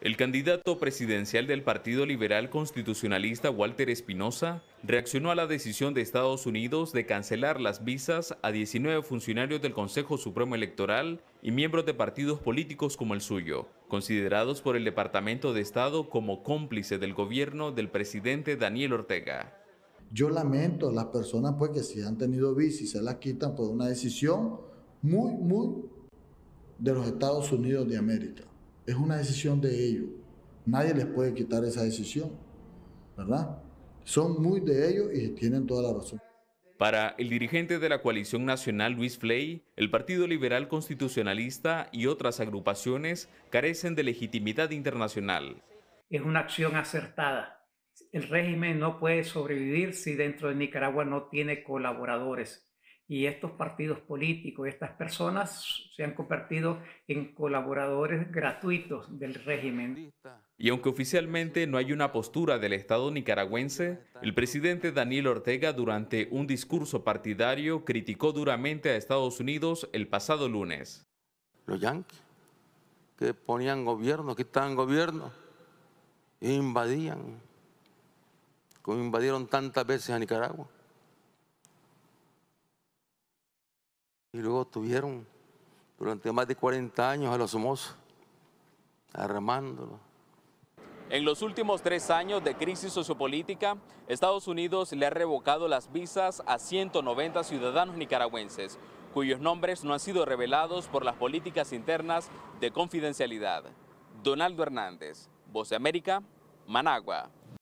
El candidato presidencial del Partido Liberal Constitucionalista, Walter Espinosa, reaccionó a la decisión de Estados Unidos de cancelar las visas a 19 funcionarios del Consejo Supremo Electoral y miembros de partidos políticos como el suyo, considerados por el Departamento de Estado como cómplice del gobierno del presidente Daniel Ortega. Yo lamento a las personas pues, que si han tenido visas y se las quitan por una decisión muy, muy de los Estados Unidos de América es una decisión de ellos. Nadie les puede quitar esa decisión, ¿verdad? Son muy de ellos y tienen toda la razón. Para el dirigente de la coalición nacional Luis Fley, el Partido Liberal Constitucionalista y otras agrupaciones carecen de legitimidad internacional. Es una acción acertada. El régimen no puede sobrevivir si dentro de Nicaragua no tiene colaboradores y estos partidos políticos, estas personas se han convertido en colaboradores gratuitos del régimen. Y aunque oficialmente no hay una postura del Estado nicaragüense, el presidente Daniel Ortega durante un discurso partidario criticó duramente a Estados Unidos el pasado lunes. Los yanquis que ponían gobierno, que en gobierno invadían, como invadieron tantas veces a Nicaragua Y luego tuvieron durante más de 40 años a los Somoza, armándolo. En los últimos tres años de crisis sociopolítica, Estados Unidos le ha revocado las visas a 190 ciudadanos nicaragüenses, cuyos nombres no han sido revelados por las políticas internas de confidencialidad. Donaldo Hernández, Voz de América, Managua.